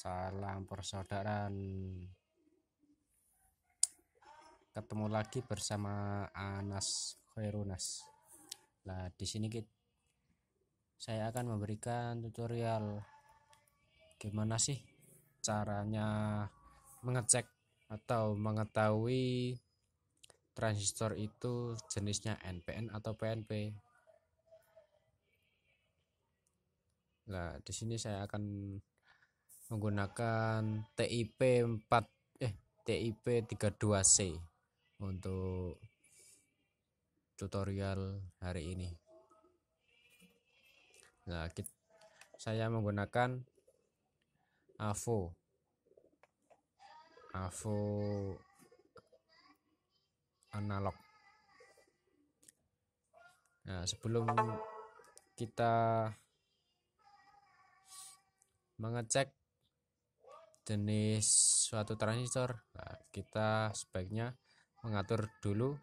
Salam persaudaraan. Ketemu lagi bersama Anas Khairunas. Nah, di sini kita saya akan memberikan tutorial gimana sih caranya mengecek atau mengetahui transistor itu jenisnya NPN atau PNP. Nah, di sini saya akan menggunakan TIP 4 eh TIP 32C untuk tutorial hari ini. Nah, kita, saya menggunakan AVO. AVO analog. Nah, sebelum kita mengecek jenis suatu transistor nah, kita sebaiknya mengatur dulu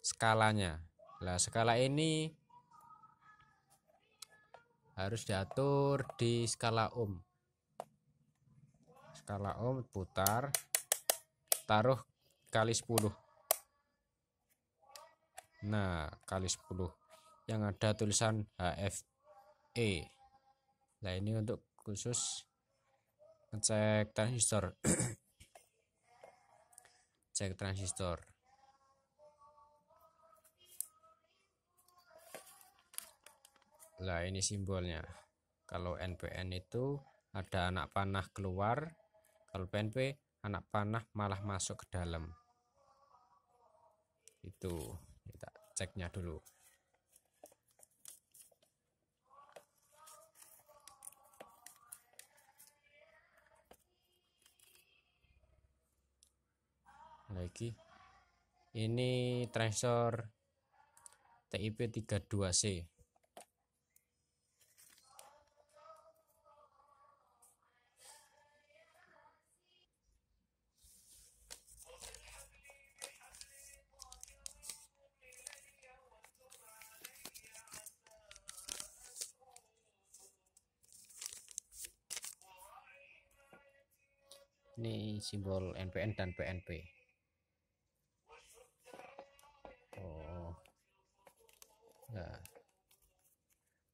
skalanya lah skala ini harus diatur di skala ohm skala ohm putar taruh kali 10 nah kali 10 yang ada tulisan HFE nah ini untuk khusus ngecek transistor cek transistor lah ini simbolnya kalau NPN itu ada anak panah keluar kalau PNP anak panah malah masuk ke dalam itu kita ceknya dulu lagi ini transistor TIP 32C ini simbol NPN dan PNP Nah.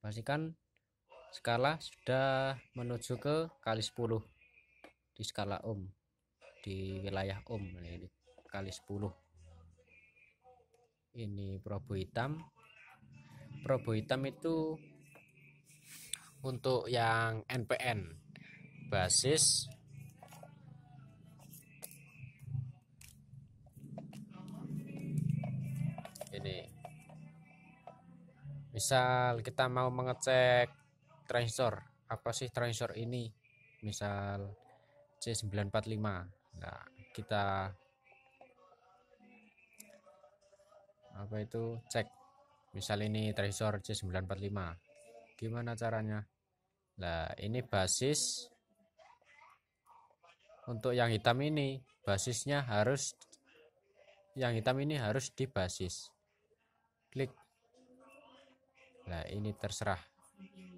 pastikan skala sudah menuju ke kali 10 di skala ohm di wilayah ohm ini kali 10 ini probo hitam probo hitam itu untuk yang NPN basis misal kita mau mengecek transistor apa sih transistor ini misal C945 nah kita apa itu cek misal ini transistor C945 gimana caranya nah ini basis untuk yang hitam ini basisnya harus yang hitam ini harus di basis klik Nah, ini terserah.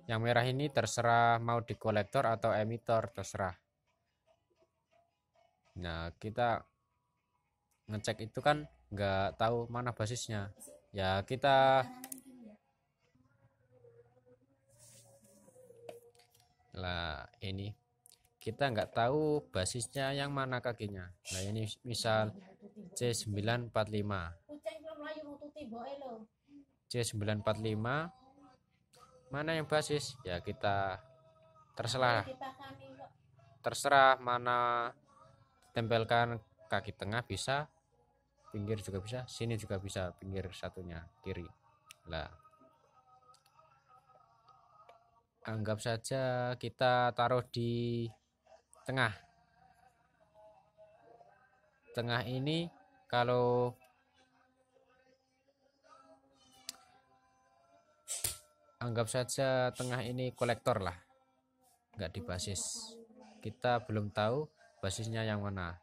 Yang merah ini terserah mau di kolektor atau emitor, terserah. Nah, kita ngecek itu kan nggak tahu mana basisnya. Ya, kita lah ini kita nggak tahu basisnya yang mana kakinya. Nah, ini misal C945. 945 mana yang basis ya kita terserah terserah mana tempelkan kaki tengah bisa pinggir juga bisa sini juga bisa pinggir satunya kiri lah anggap saja kita taruh di tengah tengah ini kalau anggap saja tengah ini kolektor lah nggak di basis kita belum tahu basisnya yang mana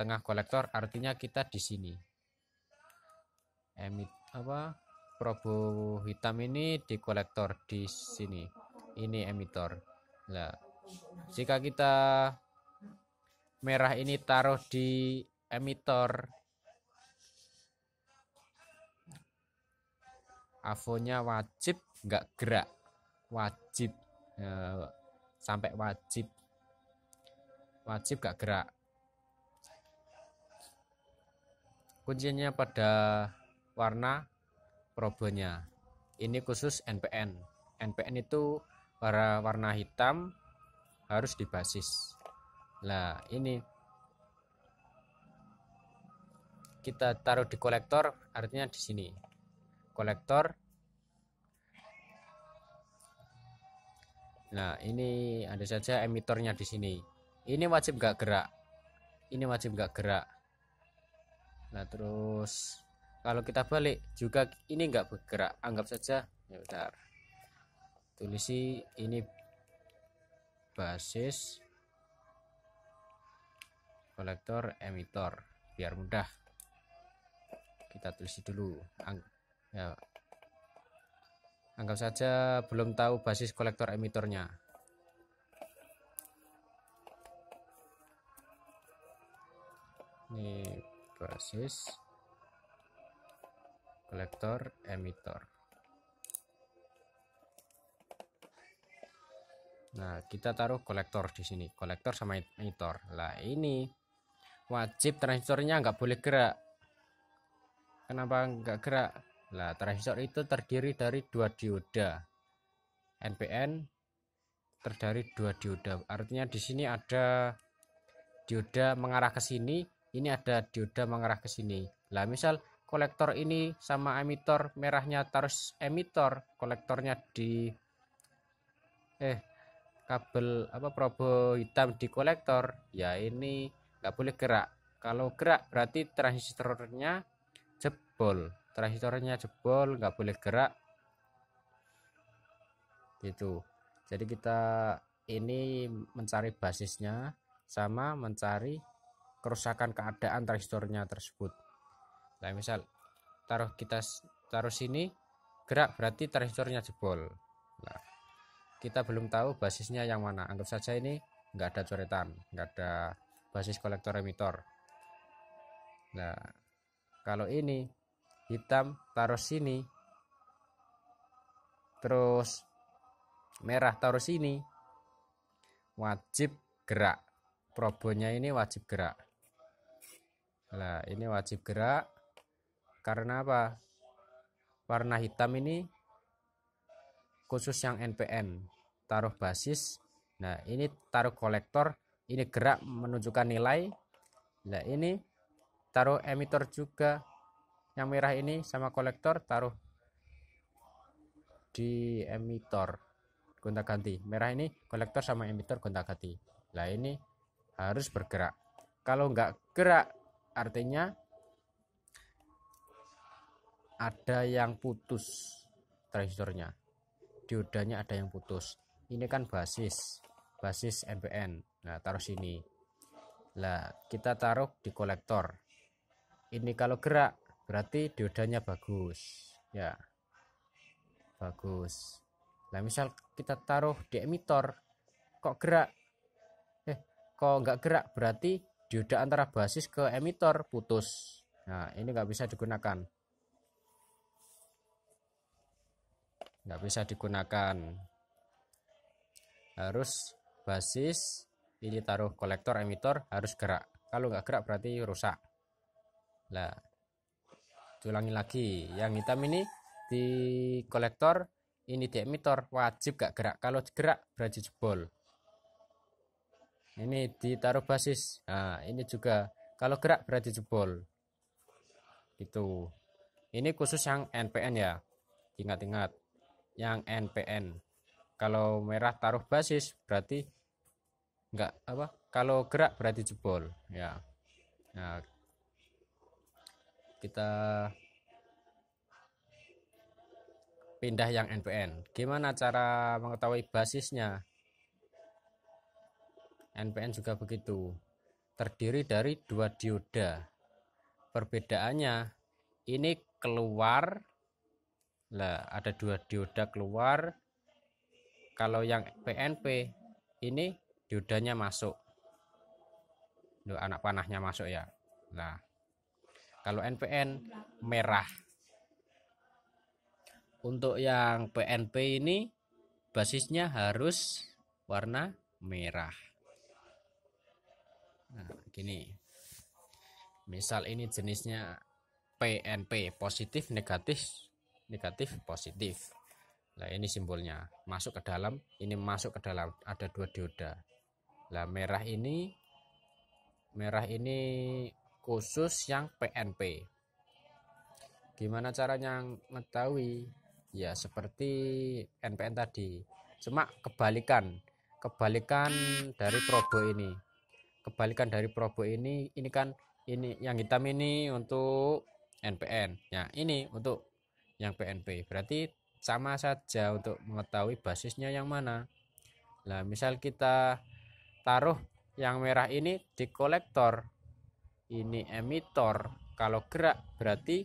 tengah kolektor artinya kita di sini emit apa probo hitam ini di kolektor di sini ini emitor lah jika kita merah ini taruh di emitor avonya wajib nggak gerak wajib e, sampai wajib wajib nggak gerak kuncinya pada warna probonya ini khusus NPN NPN itu para warna hitam harus dibasis basis lah ini kita taruh di kolektor artinya di sini kolektor Nah, ini ada saja emitornya di sini. Ini wajib gak gerak. Ini wajib gak gerak. Nah, terus kalau kita balik juga ini gak bergerak. Anggap saja ya bentar. Tulisi ini basis kolektor emitor biar mudah. Kita tulis dulu. Ang ya, Anggap saja belum tahu basis kolektor emitornya. Ini basis kolektor emitor. Nah, kita taruh kolektor di sini, kolektor sama emitor. Lah, ini wajib transistornya nggak boleh gerak. Kenapa nggak gerak? Nah, transistor itu terdiri dari dua dioda. NPN terdiri dua dioda. Artinya di sini ada dioda mengarah ke sini, ini ada dioda mengarah ke sini. Lah, misal kolektor ini sama emitor merahnya terus emitor, kolektornya di eh kabel apa probe hitam di kolektor, ya ini nggak boleh gerak. Kalau gerak berarti transistornya jebol transistornya jebol nggak boleh gerak gitu jadi kita ini mencari basisnya sama mencari kerusakan keadaan transistornya tersebut nah misal taruh kita taruh sini gerak berarti transistornya jebol nah, kita belum tahu basisnya yang mana anggap saja ini nggak ada coretan nggak ada basis kolektor emitor nah kalau ini hitam taruh sini terus merah taruh sini wajib gerak probonya ini wajib gerak nah ini wajib gerak karena apa warna hitam ini khusus yang NPN taruh basis nah ini taruh kolektor ini gerak menunjukkan nilai nah ini taruh emitor juga yang merah ini sama kolektor taruh di emitor gonta ganti merah ini kolektor sama emitor gonta ganti lah ini harus bergerak kalau nggak gerak artinya ada yang putus transistornya diodanya ada yang putus ini kan basis basis NPN nah taruh sini lah kita taruh di kolektor ini kalau gerak berarti diodanya bagus ya bagus nah misal kita taruh di emitor kok gerak eh kok nggak gerak berarti dioda antara basis ke emitor putus nah ini nggak bisa digunakan nggak bisa digunakan harus basis ini taruh kolektor emitor harus gerak kalau nggak gerak berarti rusak lah diulangi lagi yang hitam ini di kolektor ini di emitor wajib gak gerak kalau gerak berarti jebol ini ditaruh basis nah ini juga kalau gerak berarti jebol Itu, ini khusus yang NPN ya ingat-ingat yang NPN kalau merah taruh basis berarti nggak apa kalau gerak berarti jebol ya nah kita pindah yang NPN. Gimana cara mengetahui basisnya? NPN juga begitu. Terdiri dari dua dioda. Perbedaannya ini keluar lah ada dua dioda keluar. Kalau yang PNP ini diodanya masuk. Loh, anak panahnya masuk ya. Nah, kalau NPN merah. Untuk yang PNP ini basisnya harus warna merah. Nah, gini. Misal ini jenisnya PNP, positif negatif, negatif positif. Nah, ini simbolnya. Masuk ke dalam, ini masuk ke dalam. Ada dua dioda. Lah merah ini merah ini khusus yang PNP. Gimana caranya mengetahui? Ya seperti NPN tadi, cuma kebalikan, kebalikan dari probo ini. Kebalikan dari probo ini, ini kan ini yang hitam ini untuk NPN, ya ini untuk yang PNP. Berarti sama saja untuk mengetahui basisnya yang mana. Nah, misal kita taruh yang merah ini di kolektor ini emitor kalau gerak berarti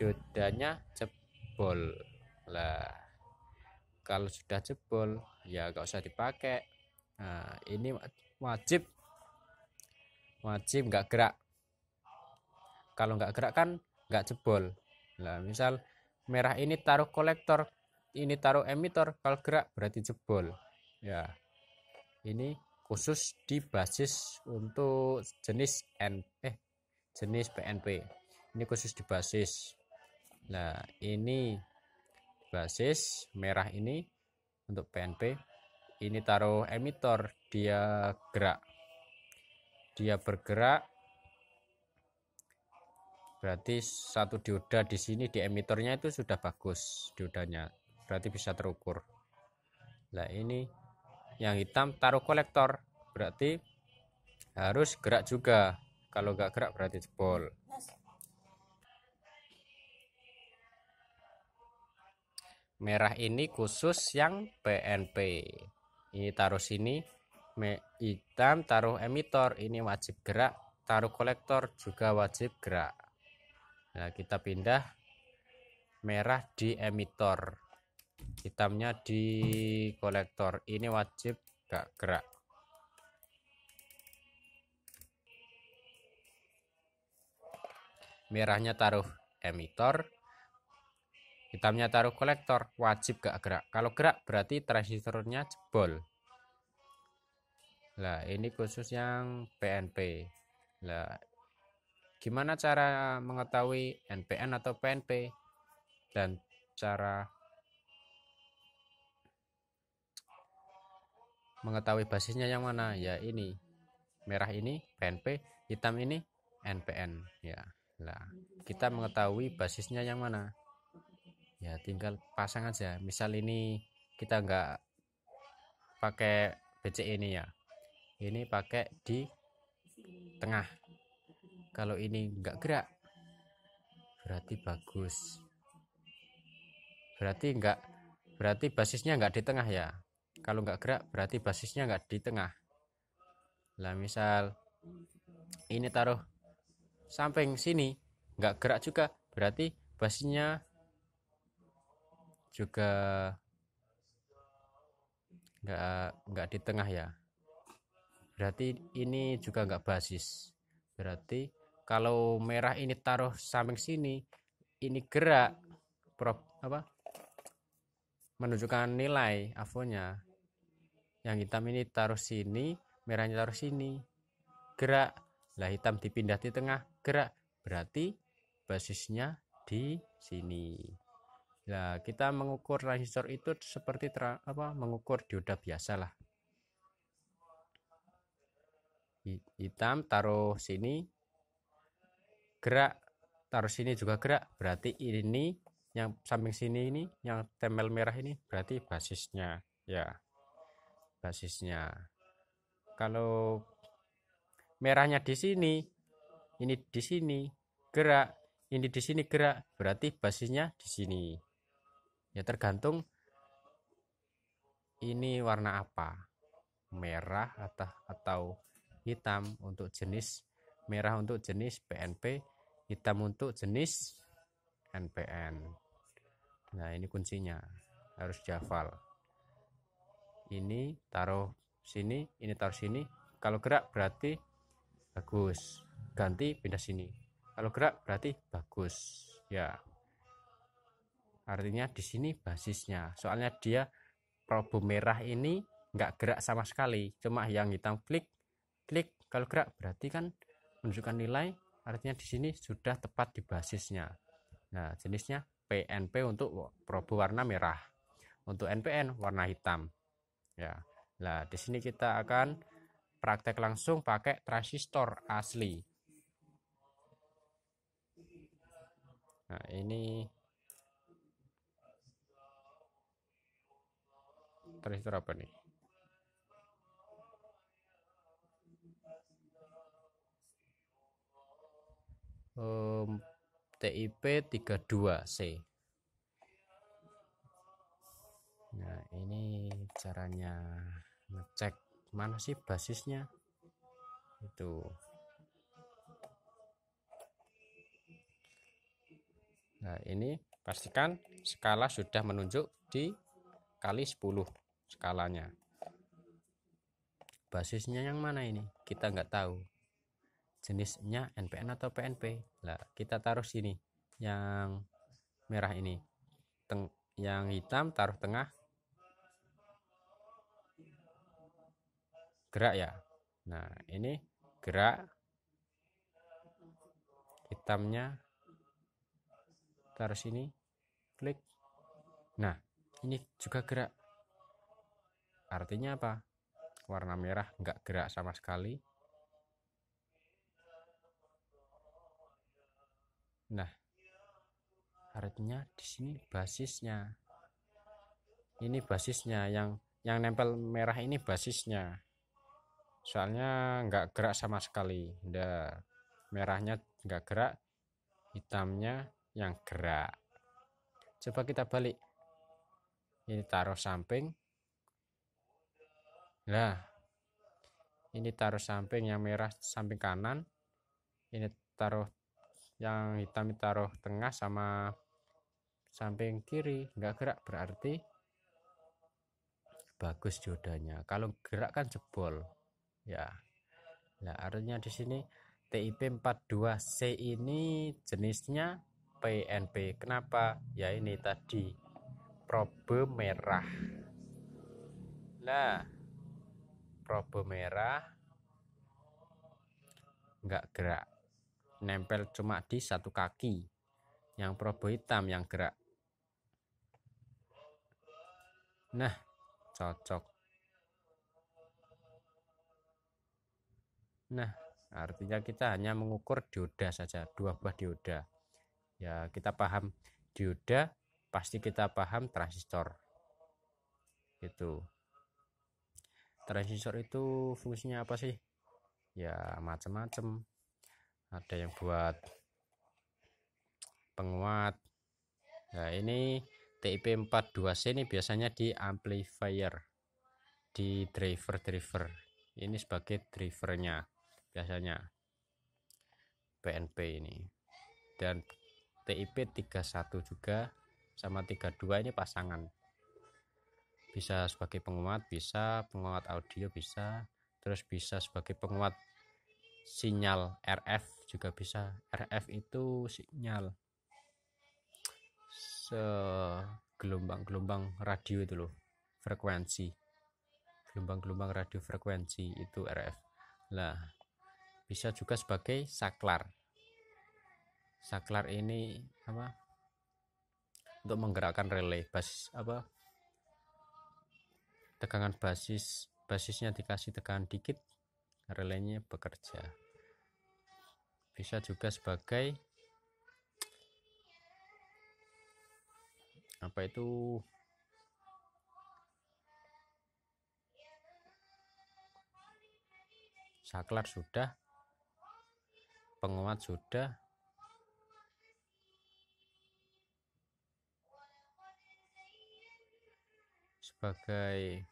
dodanya jebol lah kalau sudah jebol ya nggak usah dipakai nah, ini wajib wajib nggak gerak kalau nggak gerak kan nggak jebol lah misal merah ini taruh kolektor ini taruh emitor kalau gerak berarti jebol ya ini khusus di basis untuk jenis N eh jenis PNP. Ini khusus di basis. Nah, ini basis merah ini untuk PNP. Ini taruh emitor, dia gerak. Dia bergerak berarti satu dioda di sini di emitornya itu sudah bagus diodanya berarti bisa terukur nah ini yang hitam taruh kolektor berarti harus gerak juga kalau nggak gerak berarti jebol merah ini khusus yang PNP ini taruh sini hitam taruh emitor ini wajib gerak taruh kolektor juga wajib gerak nah kita pindah merah di emitor hitamnya di kolektor ini wajib gak gerak merahnya taruh emitor hitamnya taruh kolektor wajib gak gerak kalau gerak berarti transistornya jebol lah ini khusus yang PNP lah gimana cara mengetahui NPN atau PNP dan cara mengetahui basisnya yang mana ya ini merah ini PNP hitam ini NPN ya lah kita mengetahui basisnya yang mana ya tinggal pasang aja misal ini kita enggak pakai BC ini ya ini pakai di tengah kalau ini enggak gerak berarti bagus berarti enggak berarti basisnya enggak di tengah ya kalau nggak gerak berarti basisnya nggak di tengah lah misal ini taruh samping sini nggak gerak juga berarti basisnya juga nggak nggak di tengah ya berarti ini juga nggak basis berarti kalau merah ini taruh samping sini ini gerak prop apa menunjukkan nilai avonya yang hitam ini taruh sini merahnya taruh sini gerak lah hitam dipindah di tengah gerak berarti basisnya di sini lah kita mengukur transistor itu seperti tra, apa mengukur dioda biasalah Hitam taruh sini. Gerak taruh sini juga gerak. Berarti ini yang samping sini ini yang tempel merah ini berarti basisnya ya basisnya. Kalau merahnya di sini, ini di sini gerak, ini di sini gerak, berarti basisnya di sini. Ya tergantung ini warna apa. Merah atau atau hitam untuk jenis merah untuk jenis PNP, hitam untuk jenis NPN. Nah, ini kuncinya harus jafal ini taruh sini ini taruh sini kalau gerak berarti bagus ganti pindah sini kalau gerak berarti bagus ya artinya di sini basisnya soalnya dia probe merah ini nggak gerak sama sekali cuma yang hitam klik klik kalau gerak berarti kan menunjukkan nilai artinya di sini sudah tepat di basisnya nah jenisnya PNP untuk probe warna merah untuk NPN warna hitam ya nah di sini kita akan praktek langsung pakai transistor asli nah ini transistor apa nih um, TIP 32C nah ini caranya ngecek mana sih basisnya itu nah ini pastikan skala sudah menunjuk di kali 10 skalanya basisnya yang mana ini kita nggak tahu jenisnya NPN atau PNP lah kita taruh sini yang merah ini Teng yang hitam taruh tengah gerak ya nah ini gerak iya. hitamnya taruh sini klik nah ini juga gerak artinya apa warna merah nggak gerak sama sekali nah artinya di sini basisnya ini basisnya yang yang nempel merah ini basisnya soalnya nggak gerak sama sekali udah merahnya nggak gerak hitamnya yang gerak coba kita balik ini taruh samping nah ini taruh samping yang merah samping kanan ini taruh yang hitam taruh tengah sama samping kiri nggak gerak berarti bagus jodanya kalau gerak kan jebol ya nah artinya di sini TIP 42C ini jenisnya PNP, kenapa ya ini tadi probe merah nah probe merah nggak gerak nempel cuma di satu kaki yang probe hitam yang gerak nah cocok Nah, artinya kita hanya mengukur dioda saja, dua buah dioda. Ya, kita paham dioda, pasti kita paham transistor. Itu. Transistor itu fungsinya apa sih? Ya, macam-macam. Ada yang buat penguat. Nah, ini TIP42C ini biasanya di amplifier di driver-driver. Ini sebagai drivernya biasanya BNP ini dan TIP 31 juga sama 32 ini pasangan bisa sebagai penguat bisa penguat audio bisa terus bisa sebagai penguat sinyal RF juga bisa RF itu sinyal gelombang-gelombang radio itu loh frekuensi gelombang-gelombang radio frekuensi itu RF lah bisa juga sebagai saklar saklar ini apa untuk menggerakkan relay basis apa tegangan basis basisnya dikasih tegangan dikit relaynya bekerja bisa juga sebagai apa itu saklar sudah penguat sudah sebagai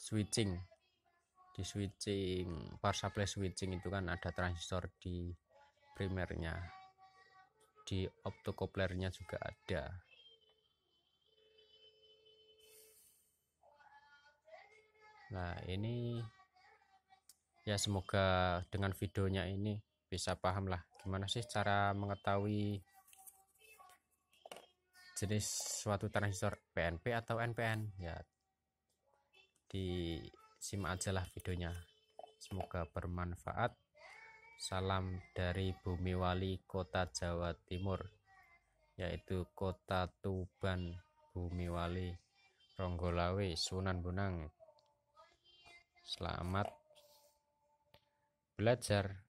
switching di switching power supply switching itu kan ada transistor di primernya di optocouplernya juga ada nah ini ya semoga dengan videonya ini bisa paham lah gimana sih cara mengetahui jenis suatu transistor PNP atau NPN ya di simak aja lah videonya semoga bermanfaat salam dari Bumi Wali Kota Jawa Timur yaitu Kota Tuban Bumi Wali Ronggolawe Sunan Bonang selamat belajar